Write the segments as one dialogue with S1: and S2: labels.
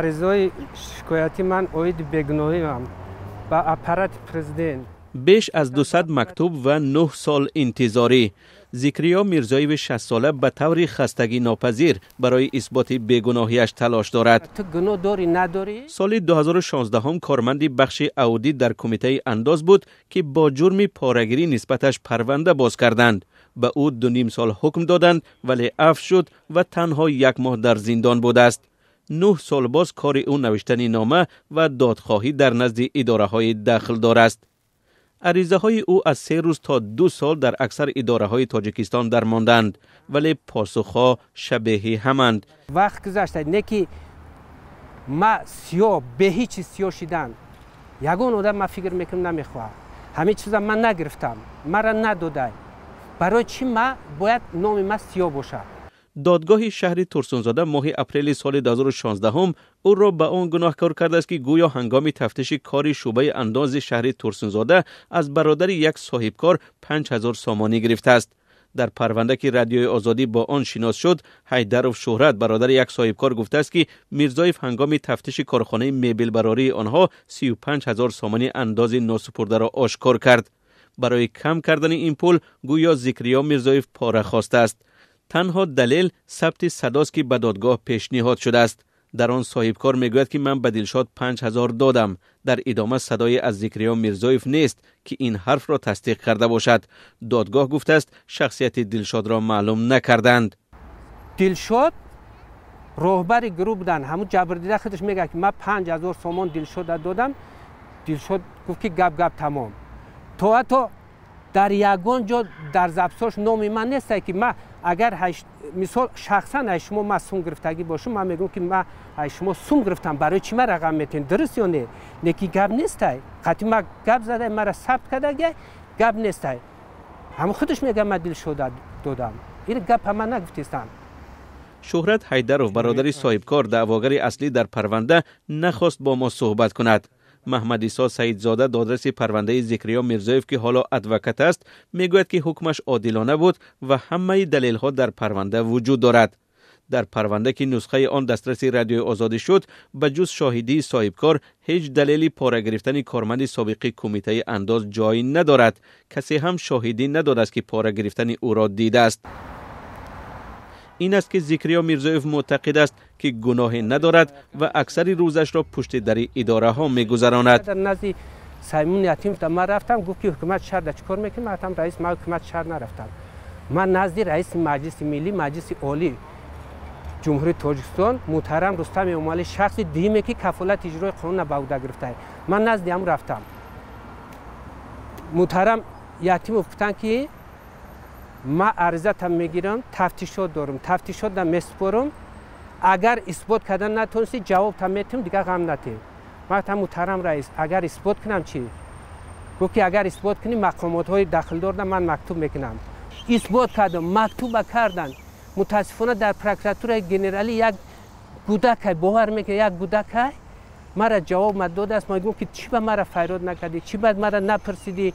S1: مرزای شکایتی من اوید بگنوی هم به اپارات پرزیدنت
S2: بیش از 200 مکتوب و 9 سال انتظاری میرزایی به 60 ساله به طور خستگی ناپذیر برای اثبات بیگناهیش تلاش دارد تو گناه داری نداری سال 2016 هم کارمند بخش اودی در کمیته انداز بود که با جرم پارگیری نسبتش پرونده باز کردند به او دو نیم سال حکم دادند ولی اف شد و تنها یک ماه در زندان بود است نه سال باز کار او نوشتن نامه و دادخواهی در نزد اداره های دخل دار است. عریضه های او از سه روز تا دو سال در اکثر اداره های تاجیکستان در ماندند ولی پاسخ ها شبیه همند.
S1: وقت گذشته نکی ما سیو به هیچ سیو شدن یگون آدم ما فکر میکنم نمیخواه همه چیزا من نگرفتم مرا نداده برای چی ما باید نام ما سیو باشه
S2: دادگاه شهری ترسونزاده ماه اپریل سال 2016 هم او را به آن گناه کار کرده است که گویا هنگام تفتیش کاری شعبه انداز شهری ترسونزاده از برادر یک صاحبکار 5000 سامانی گرفته است. در پرونده که رادیوی آزادی با آن شناس شد حیدروف شهرت برادر یک صاحبکار گفته است که میرزایف هنگام تفتیش کارخانه مبل براری آنها 35000 سامانی انداز ناسپرده را آشکار کرد برای کم کردن این پول گویا زکریا میرزایف پاره خواسته است تنها دلیل ثبت صداست که به دادگاه پیشنهاد شده است در آن کار میگوید که من به دلشاد 5000 دادم در ادامه صدای از ذکریا میرزایف نیست که این حرف را تصدیق کرده باشد دادگاه گفته است شخصیت دلشاد را معلوم نکردند دلشاد
S1: راهبر گروه بودن همون جبردیده خودش میگه که من 5000 سامان دلشاد دادم دلشاد گفت که گپ گپ تمام تو حتی در یگان جا در زبساش نام من نیست که من اگر هشت مثال شخصا از شما ما سوم گرفتگی باشم من میگم که من از شما سوم گرفتم برای چی من رقم میتین درست یا نه نکی گب نیست قطعی ما گب زده مرا ثبت کرده گب نیست هم خودش میگم من دل شده دادم این گپ هم من نگفتیستم
S2: شهرت و برادری صاحبکار دعواگر اصلی در پرونده نخواست با ما صحبت کند محمد سعید زاده دادرس پرونده زکریا میرزایف که حالا ادوکت است میگوید که حکمش عادلانه بود و همه دلیل ها در پرونده وجود دارد در پرونده که نسخه آن دسترس رادیو آزادی شد به جز شاهدی صاحبکار هیچ دلیلی پاره گرفتن کارمند سابقی کمیته انداز جایی ندارد کسی هم شاهدی نداد است که پاره گرفتن او را دیده است این است که زیکریا میرزایف معتقد است که گناهی ندارد و اکثر روزش را پشت در اداره ها گذراند. در
S1: نزد سیمون یتیم من رفتم گفت که حکومت شهر چکار میکنم من رئیس من حکومت شهر نرفتم من نزد رئیس مجلس ملی مجلس عالی جمهوری تاجیکستان محترم رستم امالی شخص دیمه که کفالت اجرای قانون به عهده گرفته من نزد هم رفتم محترم یتیم گفتن که ما من هم میگیرم تفتیشات دارم تفتیشات هم میسپرم اگر اثبات کردن نتونستی جواب تا میتیم دیگه غم نتیم من هم محترم رئیس اگر اثبات کنم چی گو که اگر اثبات کنی مقامات های داخل دارن من مکتوب میکنم اثبات کردم مکتوب کردن متاسفانه در پرکتور گنرالی یک گودک باور میکنه یک گودک مرا جواب مد داده است ما که چی به مرا فریاد نکردی چی بعد مرا نپرسیدی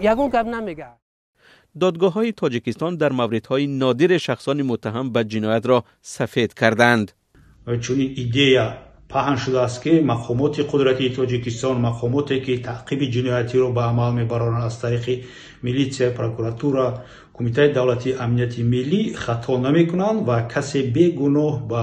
S1: یگون گپ نمیگه
S2: додгоҳҳои тоҷикистон дар мавридҳои нодири шахсони муттаҳам ба ҷиноятро сафед карданд чунин идея
S1: паҳн шудааст ки мақомоти қудратии тоҷикистон мақомоте ки таъқиби ҷиноятиро ба амал мебаронанд аз тариқи милисия прокуратура кумитаи давлати амнияти миллӣ хато намекунанд ва касе бегуноҳ ба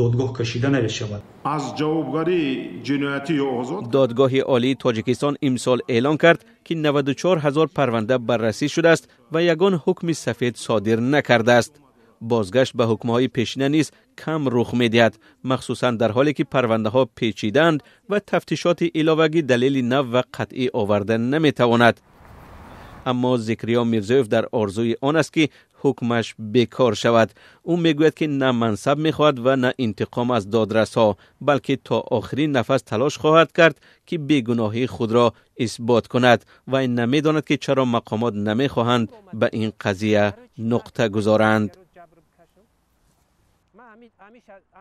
S1: додгоҳ кашида намешавад
S2: аз ҷавобгарии ҷиноятии озод додгоҳи олии тоҷикистон имсол эълон кард که 94 هزار پرونده بررسی شده است و یگان حکم سفید صادر نکرده است. بازگشت به حکمه های پیشینه نیز کم رخ دید، مخصوصا در حالی که پرونده ها پیچیدند و تفتیشات ایلاوگی دلیل نو و قطعی آورده تواند. اما زکریا میرزایف در آرزوی آن است که حکمش بیکار شود او میگوید که نه منصب میخواهد و نه انتقام از دادرس ها بلکه تا آخرین نفس تلاش خواهد کرد که بیگناهی خود را اثبات کند و این نمیداند که چرا مقامات نمیخواهند به این قضیه نقطه گذارند